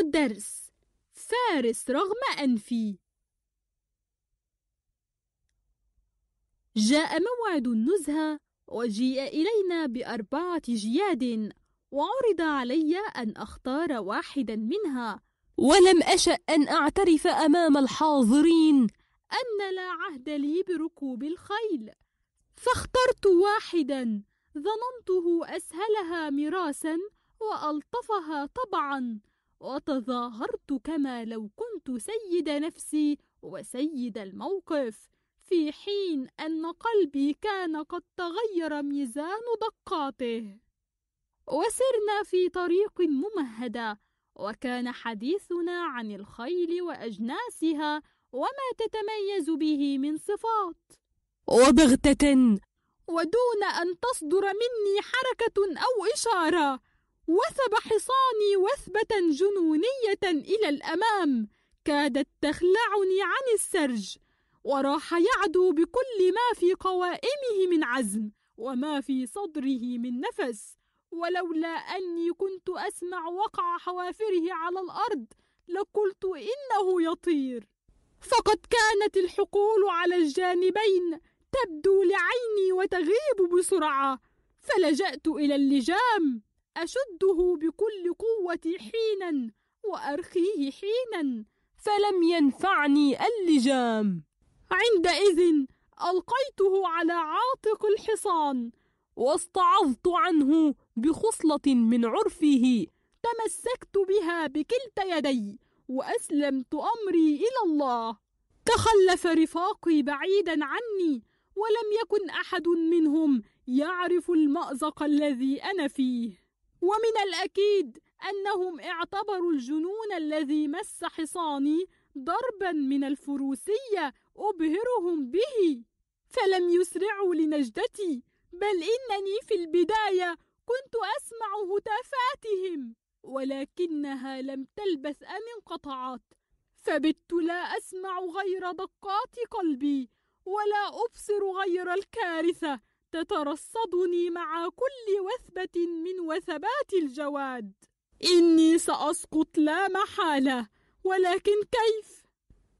الدرس فارس رغم أنفي جاء موعد النزهة وجيء إلينا بأربعة جياد وعرض علي أن أختار واحدا منها ولم أشأ أن أعترف أمام الحاضرين أن لا عهد لي بركوب الخيل فاخترت واحدا ظننته أسهلها مراسا وألطفها طبعا وتظاهرت كما لو كنت سيد نفسي وسيد الموقف في حين ان قلبي كان قد تغير ميزان دقاته وسرنا في طريق ممهده وكان حديثنا عن الخيل واجناسها وما تتميز به من صفات وبغته ودون ان تصدر مني حركه او اشاره وثب حصاني وثبة جنونية إلى الأمام كادت تخلعني عن السرج وراح يعدو بكل ما في قوائمه من عزم وما في صدره من نفس ولولا أني كنت أسمع وقع حوافره على الأرض لقلت إنه يطير فقد كانت الحقول على الجانبين تبدو لعيني وتغيب بسرعة فلجأت إلى اللجام أشده بكل قوتي حينا وأرخيه حينا فلم ينفعني اللجام عندئذ ألقيته على عاتق الحصان واستعظت عنه بخصلة من عرفه تمسكت بها بكلتا يدي وأسلمت أمري إلى الله تخلف رفاقي بعيدا عني ولم يكن أحد منهم يعرف المأزق الذي أنا فيه ومن الأكيد أنهم اعتبروا الجنون الذي مس حصاني ضربا من الفروسية أبهرهم به فلم يسرعوا لنجدتي بل إنني في البداية كنت أسمع هتافاتهم ولكنها لم تلبث أن انقطعت فبت لا أسمع غير دقات قلبي ولا أبصر غير الكارثة تترصدني مع كل وثبة من وثبات الجواد إني سأسقط لا محالة ولكن كيف؟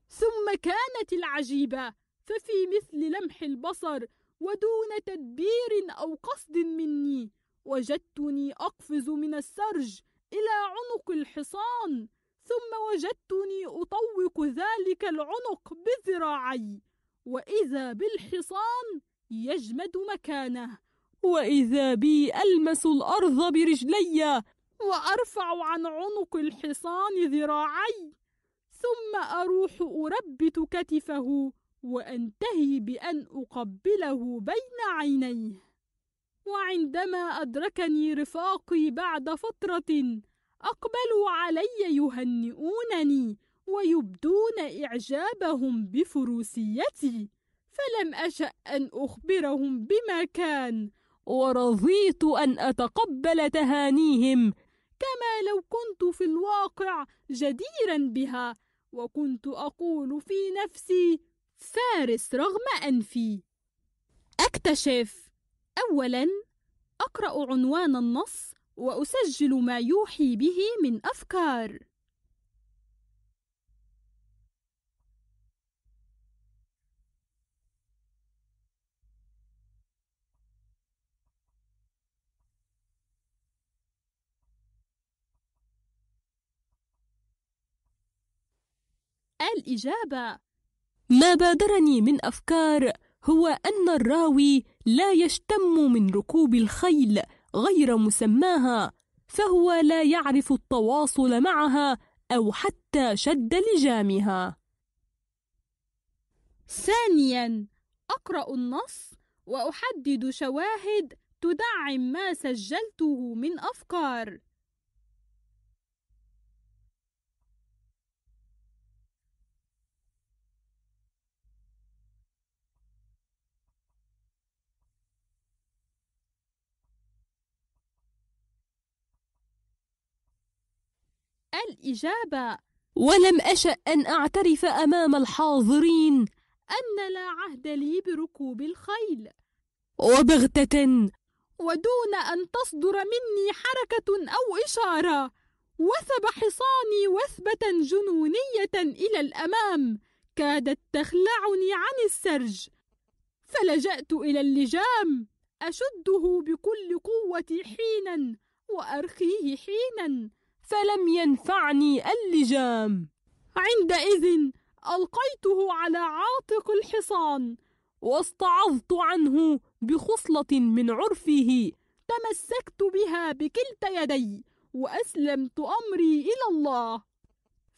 ثم كانت العجيبة ففي مثل لمح البصر ودون تدبير أو قصد مني وجدتني أقفز من السرج إلى عنق الحصان ثم وجدتني أطوق ذلك العنق بذراعي وإذا بالحصان يجمد مكانه وإذا بي ألمس الأرض برجلي وأرفع عن عنق الحصان ذراعي ثم أروح أربت كتفه وأنتهي بأن أقبله بين عينيه وعندما أدركني رفاقي بعد فترة أقبلوا علي يهنئونني ويبدون إعجابهم بفروسيتي فلم أشأ أن أخبرهم بما كان ورضيت أن أتقبل تهانيهم كما لو كنت في الواقع جديرا بها وكنت أقول في نفسي فارس رغم أنفي أكتشف أولا أقرأ عنوان النص وأسجل ما يوحي به من أفكار الإجابة ما بادرني من أفكار هو أن الراوي لا يشتم من ركوب الخيل غير مسماها فهو لا يعرف التواصل معها أو حتى شد لجامها ثانيا أقرأ النص وأحدد شواهد تدعم ما سجلته من أفكار الإجابة ولم أشأ أن أعترف أمام الحاضرين أن لا عهد لي بركوب الخيل وبغتة ودون أن تصدر مني حركة أو إشارة وثب حصاني وثبة جنونية إلى الأمام كادت تخلعني عن السرج فلجأت إلى اللجام أشده بكل قوتي حينا وأرخيه حينا فلم ينفعني اللجام عندئذ ألقيته على عاتق الحصان واستعظت عنه بخصلة من عرفه تمسكت بها بكلتا يدي وأسلمت أمري إلى الله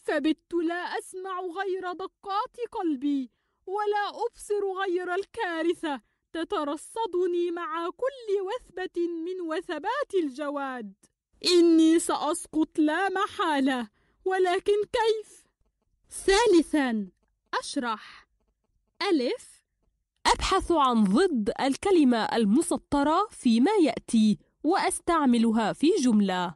فبت لا أسمع غير دقات قلبي ولا أبصر غير الكارثة تترصدني مع كل وثبة من وثبات الجواد إني سأسقط لا محالة ولكن كيف؟ ثالثا أشرح ألف أبحث عن ضد الكلمة المسطرة فيما يأتي وأستعملها في جملة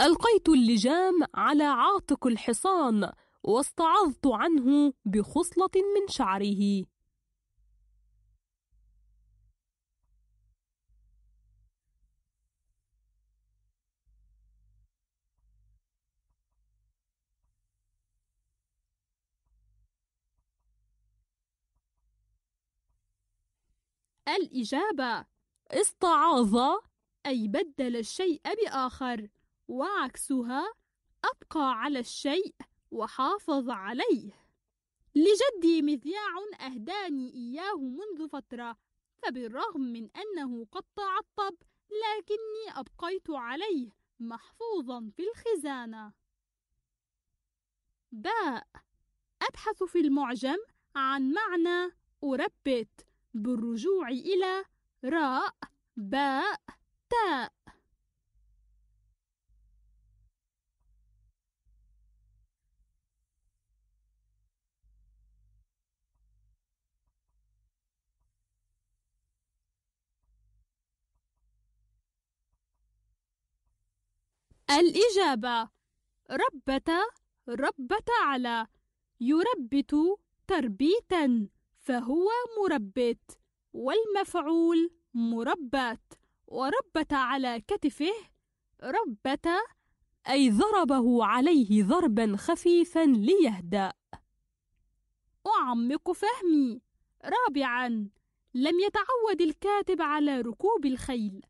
ألقيت اللجام على عاتق الحصان واستعظت عنه بخصلة من شعره الإجابة استعاض أي بدل الشيء بآخر وعكسها أبقى على الشيء وحافظ عليه لجدي مذياع أهداني إياه منذ فترة فبالرغم من أنه قد تعطب لكني أبقيت عليه محفوظا في الخزانة باء أبحث في المعجم عن معنى أربت بالرجوع إلى راء باء تاء الإجابة ربت ربت على يربت تربيتاً فهو مربت والمفعول مربت وربت على كتفه ربت أي ضربه عليه ضربا خفيفا ليهدأ أعمق فهمي رابعا لم يتعود الكاتب على ركوب الخيل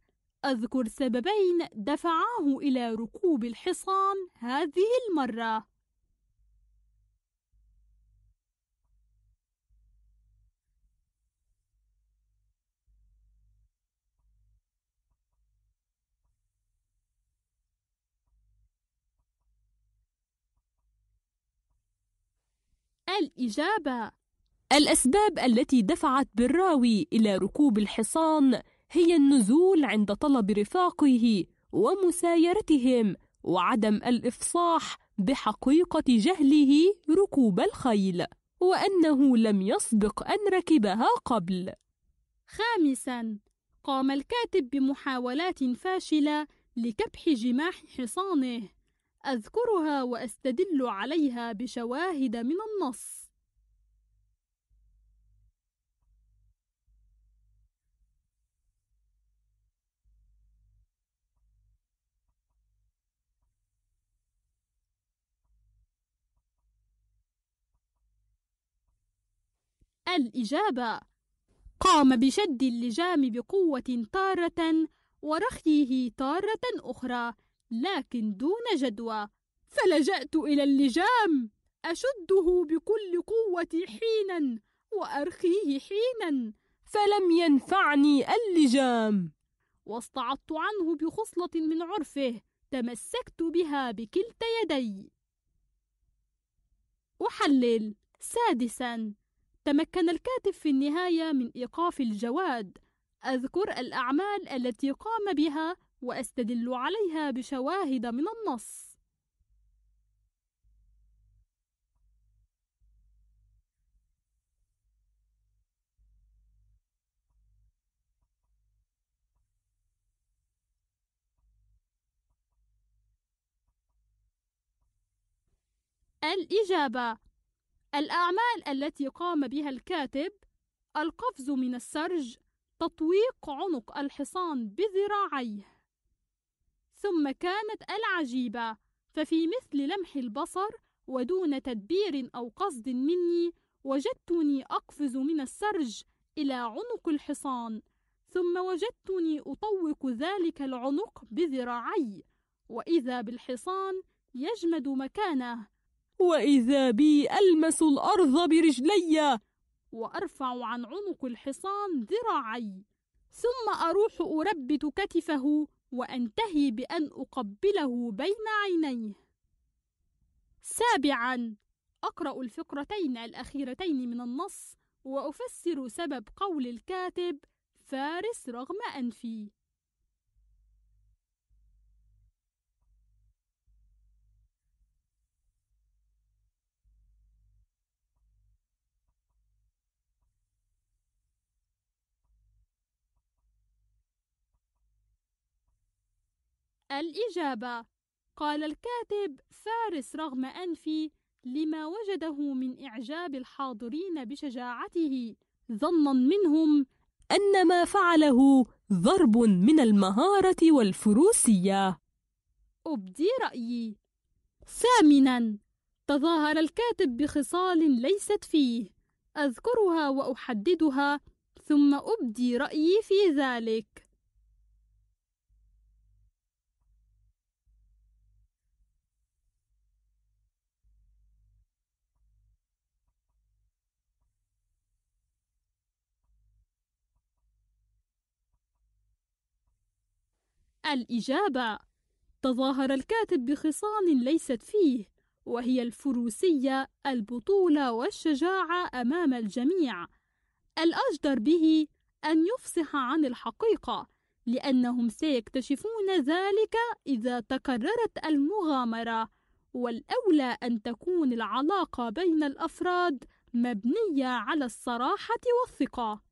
أذكر سببين دفعاه إلى ركوب الحصان هذه المرة الإجابة الأسباب التي دفعت بالراوي إلى ركوب الحصان هي النزول عند طلب رفاقه ومسايرتهم وعدم الإفصاح بحقيقة جهله ركوب الخيل وأنه لم يسبق أن ركبها قبل خامساً قام الكاتب بمحاولات فاشلة لكبح جماح حصانه أذكرها وأستدل عليها بشواهد من النص الإجابة قام بشد اللجام بقوة تارة ورخيه تارة أخرى لكن دون جدوى فلجأت إلى اللجام أشده بكل قوتي حينا وأرخيه حينا فلم ينفعني اللجام واستعضت عنه بخصلة من عرفه تمسكت بها بكلتا يدي أحلل سادسا تمكن الكاتب في النهاية من إيقاف الجواد أذكر الأعمال التي قام بها واستدل عليها بشواهد من النص الإجابة الأعمال التي قام بها الكاتب القفز من السرج تطويق عنق الحصان بذراعيه ثم كانت العجيبة ففي مثل لمح البصر ودون تدبير أو قصد مني وجدتني أقفز من السرج إلى عنق الحصان ثم وجدتني أطوق ذلك العنق بذراعي وإذا بالحصان يجمد مكانه وإذا بي ألمس الأرض برجلي وأرفع عن عنق الحصان ذراعي ثم أروح أربت كتفه وأنتهي بأن أقبله بين عينيه. سابعًا: أقرأ الفقرتين الأخيرتين من النص وأفسر سبب قول الكاتب فارس رغم أنفي. الإجابة قال الكاتب فارس رغم أنفي لما وجده من إعجاب الحاضرين بشجاعته ظنا منهم أن ما فعله ضرب من المهارة والفروسية أبدي رأيي ثامنا تظاهر الكاتب بخصال ليست فيه أذكرها وأحددها ثم أبدي رأيي في ذلك الإجابة تظاهر الكاتب بخصال ليست فيه وهي الفروسية البطولة والشجاعة أمام الجميع الأجدر به أن يفصح عن الحقيقة لأنهم سيكتشفون ذلك إذا تكررت المغامرة والأولى أن تكون العلاقة بين الأفراد مبنية على الصراحة والثقة